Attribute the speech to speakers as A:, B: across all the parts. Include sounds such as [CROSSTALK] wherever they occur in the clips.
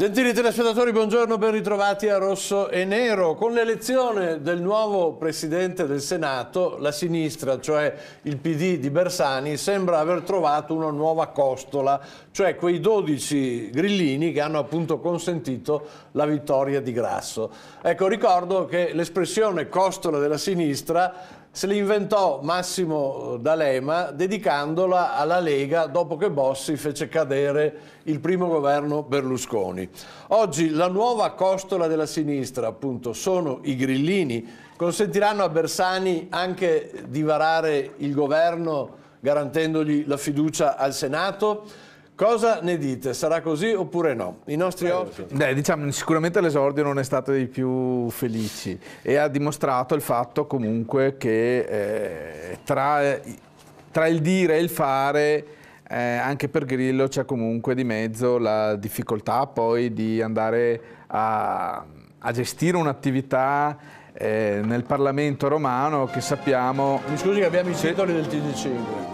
A: Gentili telespettatori, buongiorno, ben ritrovati a Rosso e Nero. Con l'elezione del nuovo Presidente del Senato, la sinistra, cioè il PD di Bersani, sembra aver trovato una nuova costola, cioè quei 12 grillini che hanno appunto consentito la vittoria di Grasso. Ecco, ricordo che l'espressione costola della sinistra se l'inventò Massimo D'Alema dedicandola alla Lega dopo che Bossi fece cadere il primo governo Berlusconi. Oggi la nuova costola della sinistra, appunto, sono i grillini, consentiranno a Bersani anche di varare il governo garantendogli la fiducia al Senato? Cosa ne dite? Sarà così
B: oppure no? I nostri eh, ospiti? Beh, diciamo, sicuramente l'esordio non è stato dei più felici e ha dimostrato il fatto comunque che eh, tra, tra, il dire e il fare eh, anche per Grillo c'è comunque di mezzo la difficoltà poi di andare a, a gestire un'attività eh, nel Parlamento romano che sappiamo... Mi scusi che abbiamo i titoli sì. del TDC,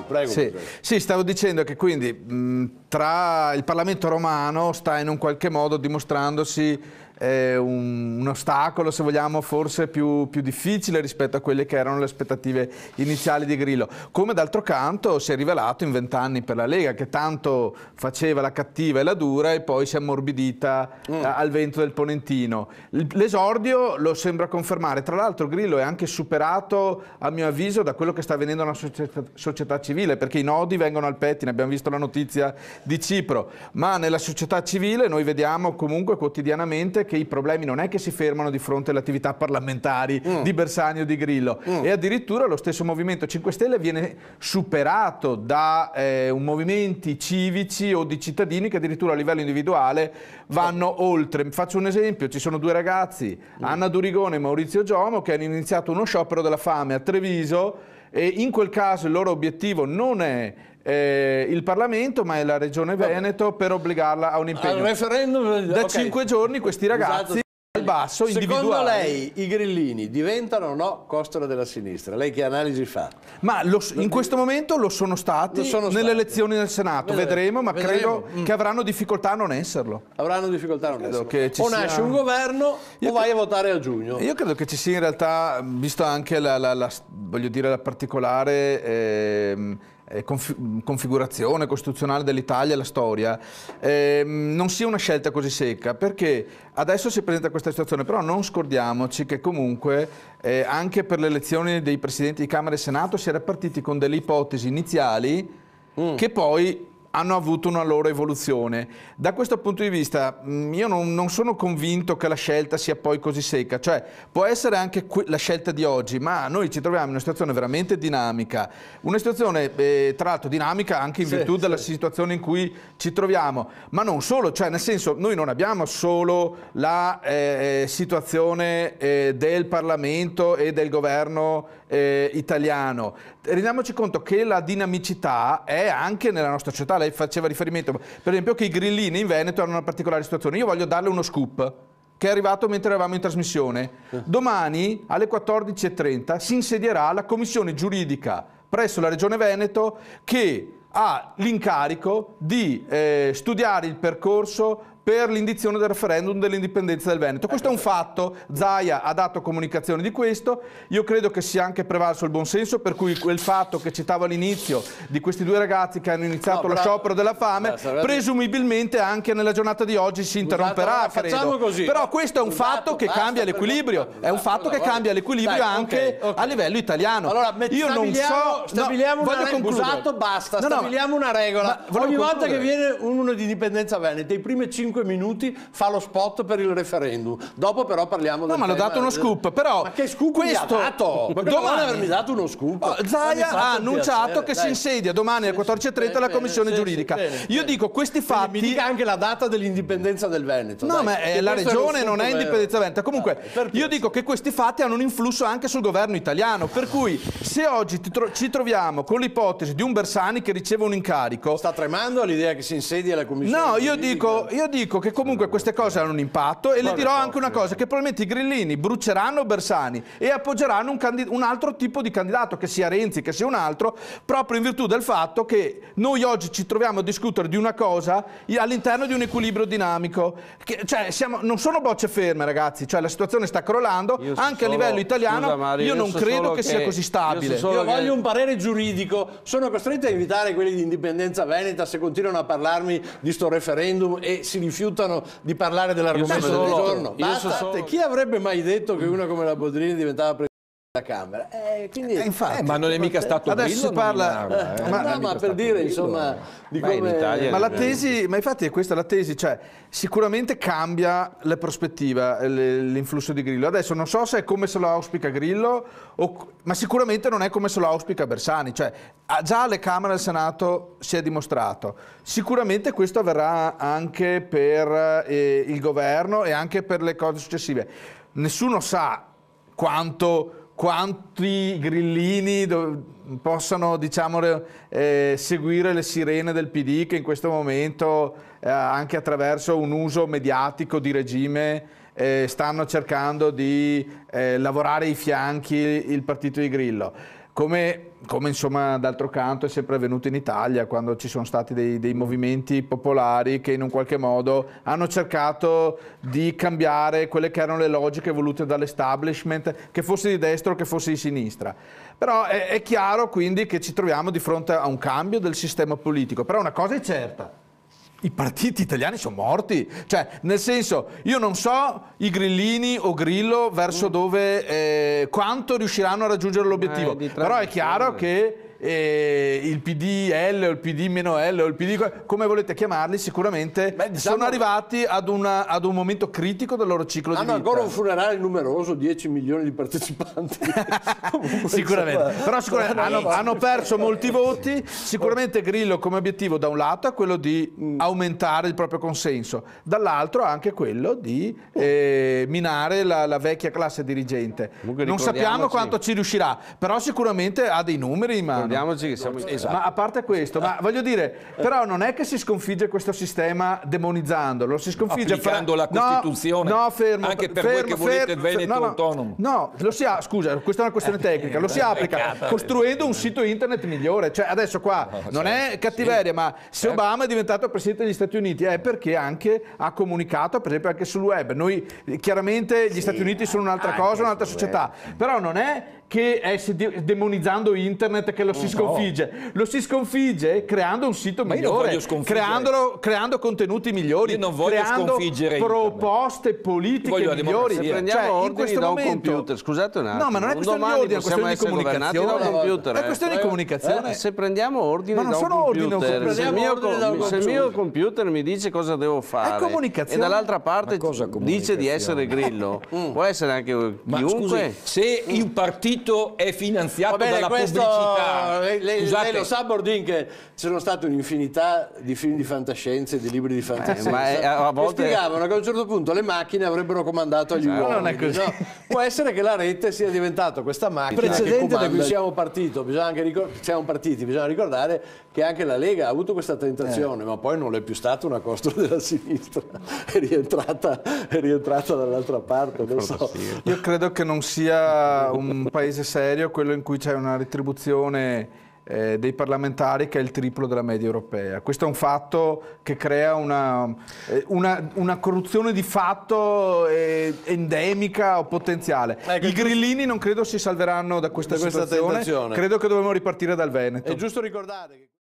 B: prego. Sì. prego. sì stavo dicendo che quindi mh, tra il Parlamento romano sta in un qualche modo dimostrandosi eh, un, un, ostacolo, se vogliamo, forse più, più, difficile rispetto a quelle che erano le aspettative iniziali di Grillo. Come d'altro canto si è rivelato in vent'anni per la Lega, che tanto faceva la cattiva e la dura e poi si è ammorbidita mm. Eh, al vento del Ponentino. L'esordio lo sembra confermare. Tra l'altro Grillo è anche superato, a mio avviso, da quello che sta avvenendo nella società, società civile, perché i nodi vengono al pettine, abbiamo visto la notizia di Cipro, ma nella società civile noi vediamo comunque quotidianamente che i problemi non è che si fermano di fronte alle attività parlamentari mm. di Bersani o di Grillo mm. e addirittura lo stesso Movimento 5 Stelle viene superato da eh, movimenti civici o di cittadini che addirittura a livello individuale vanno oh. oltre. Faccio un esempio, ci sono due ragazzi, mm. Anna Durigone e Maurizio Giomo, che hanno iniziato uno sciopero della fame a Treviso e in quel caso il loro obiettivo non è eh, il Parlamento, ma è la Regione Veneto per obbligarla a un impegno. Al referendum, eh, da okay. cinque giorni questi esatto. ragazzi al basso Secondo lei
A: i grillini diventano o no costola della sinistra? Lei che analisi fa?
B: Ma lo, in questo momento lo sono stati, stati. nelle elezioni del Senato, vedremo, ma vedremo. credo mm. che avranno difficoltà a non esserlo.
A: Avranno difficoltà a non credo esserlo. o sia... nasce un governo io o vai a votare a giugno.
B: Io credo che ci sia in realtà, visto anche la, la, la, dire, la particolare... Ehm, eh, conf- configurazione costituzionale dell'Italia e la storia, ehm, non sia una scelta così secca, perché adesso si presenta questa situazione, però non scordiamoci che comunque eh, anche per le elezioni dei presidenti di Camera e Senato si era partiti con delle ipotesi iniziali mm. che poi hanno avuto una loro evoluzione. Da questo punto di vista mm, io non, non, sono convinto che la scelta sia poi così secca, cioè può essere anche la scelta di oggi, ma noi ci troviamo in una situazione veramente dinamica, una situazione eh, tra l'altro dinamica anche in sì, virtù sì. della situazione in cui ci troviamo, ma non solo, cioè nel senso noi non abbiamo solo la eh, eh situazione eh, del Parlamento e del governo eh, italiano, rendiamoci conto che la dinamicità è anche nella nostra società, lei faceva riferimento, per esempio che i grillini in Veneto hanno una particolare situazione, io voglio darle uno scoop che è arrivato mentre eravamo in trasmissione. Eh. Domani alle 14.30 si insedierà la commissione giuridica presso la Regione Veneto che ha l'incarico di eh, studiare il percorso per l'indizione del referendum dell'indipendenza del Veneto. Questo è un fatto, Zaia ha dato comunicazione di questo, io credo che sia anche prevalso il buonsenso, per cui quel fatto che citavo all'inizio di questi due ragazzi che hanno iniziato no, lo sciopero della fame, Beh, presumibilmente anche nella giornata di oggi si interromperà, Usate, credo. Così. Però questo è un Usate, fatto che cambia l'equilibrio, è un fatto che cambia l'equilibrio anche okay, okay. a livello italiano. Allora, io non so, stabiliamo no, una regola, basta, no, stabiliamo
A: una regola. Ogni volta che viene uno di indipendenza veneta, i primi 5 5 minuti fa lo spot per il referendum. Dopo però parliamo no, del No, ma l'ho dato uno scoop,
B: però Ma che scoop
A: questo... mi ha dato? Ma domani avermi dato
B: uno scoop. Oh, Zaia ha annunciato piacere. che Dai. si insedia domani alle 14:30 la commissione bene, giuridica. Bene, Io dico questi fatti Quindi mi dica anche la data dell'indipendenza del Veneto. No, Dai, ma è la regione è non è indipendenza del Veneto. Comunque io dico che questi fatti hanno un influsso anche sul governo italiano, per cui se oggi tro ci troviamo con l'ipotesi di un Bersani che riceve un incarico Sta tremando
A: l'idea che si insedia la
B: commissione. No, io giuridica. dico, io dico dico che comunque queste cose hanno un impatto e le dirò anche una cosa, che probabilmente i grillini bruceranno Bersani e appoggeranno un, un, altro tipo di candidato, che sia Renzi, che sia un altro, proprio in virtù del fatto che noi oggi ci troviamo a discutere di una cosa all'interno di un equilibrio dinamico. Che, cioè, siamo, non sono bocce ferme ragazzi, cioè, la situazione sta crollando, io anche solo, a livello italiano scusa, Mario, io, io, non so credo che, che, sia così stabile. Io, so io voglio un parere giuridico, sono costretto a invitare
A: quelli di Indipendenza Veneta se continuano a parlarmi di sto referendum e si rifiutano rifiutano di parlare dell'argomento del giorno. Basta, so... chi avrebbe mai detto che una come la Bodrini diventava la Camera. Eh, quindi, eh, infatti, eh, ma non è mica stato adesso si parla, eh. eh, ma, ma per dire Grillo, insomma eh.
B: di come... in Italia, ma la eh. tesi, ma infatti è questa la tesi, cioè sicuramente cambia la prospettiva, l'influsso di Grillo. Adesso non so se è come se lo auspica Grillo, o, ma sicuramente non è come se lo auspica Bersani, cioè già alle Camere e al Senato si è dimostrato. Sicuramente questo avverrà anche per il governo e anche per le cose successive. Nessuno sa quanto quanti grillini possano diciamo, eh, seguire le sirene del PD che in questo momento, eh, anche attraverso un uso mediatico di regime, eh, stanno cercando di eh, lavorare i fianchi il partito di Grillo. Come come insomma d'altro canto è sempre avvenuto in Italia quando ci sono stati dei, dei, movimenti popolari che in un qualche modo hanno cercato di cambiare quelle che erano le logiche volute dall'establishment, che fosse di destra o che fosse di sinistra. Però è, è chiaro quindi che ci troviamo di fronte a un cambio del sistema politico, però una cosa è certa, i partiti italiani sono morti. Cioè, nel senso, io non so i grillini o grillo verso mm. dove, eh, quanto riusciranno a raggiungere eh, l'obiettivo. però è chiaro che eh, il PDL o il PD meno L o il PD come volete chiamarli, sicuramente Beh, diciamo, sono arrivati ad, una, ad, un momento critico del loro ciclo di vita. Hanno ancora un
A: funerale numeroso, 10 milioni di partecipanti. [LAUGHS] sicuramente, però sicuramente hanno, hanno,
B: perso molti voti, sicuramente Grillo come obiettivo da un lato è quello di mm, mm. aumentare il proprio consenso, dall'altro anche quello di eh, minare la, la, vecchia classe dirigente. non sappiamo quanto ci riuscirà, però sicuramente ha dei numeri in mano ricordiamoci che siamo in esatto. Ma a parte questo, ma voglio dire, però non è che si sconfigge questo sistema demonizzandolo, si sconfigge applicando fra... la Costituzione. No, no, fermo. Anche per fermo, voi che volete fermo, il Veneto no, autonomo. No, lo si ha, scusa, questa è una questione eh, tecnica, lo si eh, applica eh. costruendo un sito internet migliore. Cioè adesso qua non è certo, cattiveria, ma se Obama è diventato presidente degli Stati Uniti è perché anche ha comunicato, per esempio anche sul web. Noi chiaramente gli Stati Uniti sono un'altra ah, cosa, un'altra società, però non è che è demonizzando internet che lo si mm. sconfigge. No. Oh. Lo si sconfigge creando un sito migliore, creando, creando contenuti migliori, Io non voglio creando proposte internet. politiche migliori. Se prendiamo cioè, ordini da un momento, computer, scusate un attimo. No, ma non è questione di ordine, è questione di comunicazione. Computer, eh. È questione di comunicazione. Eh. se prendiamo ordini da un computer, ordini, se, il mio, com- mio computer mi dice cosa devo fare e dall'altra parte dice di essere Grillo, mm. può essere anche chiunque. se un mm. partito partito è finanziato bene, dalla questo, pubblicità. Lei, lei, lo sa, Bordin, che ci
A: sono state un'infinità di film di fantascienza e di libri di fantascienza. Eh, ma è, a volte... Che spiegavano che a un certo punto le macchine avrebbero comandato agli esatto, uomini. Non è così. No? Può essere che la rete sia diventata questa macchina. Il precedente da cui siamo, partito, ricor- siamo partiti, bisogna ricordare che anche la Lega ha avuto questa tentazione, eh. ma poi non è più stata una costola della sinistra, [LAUGHS] è rientrata, è rientrata dall'altra parte. Non So.
B: Io credo che non sia un paese paese serio quello in cui c'è una retribuzione eh, dei parlamentari che è il triplo della media europea. Questo è un fatto che crea una, eh, una, una corruzione di fatto eh, endemica o potenziale. Ecco, I grillini non credo si salveranno da questa, da questa situazione, tentazione. credo che dovremmo ripartire dal Veneto. È giusto
A: ricordare che...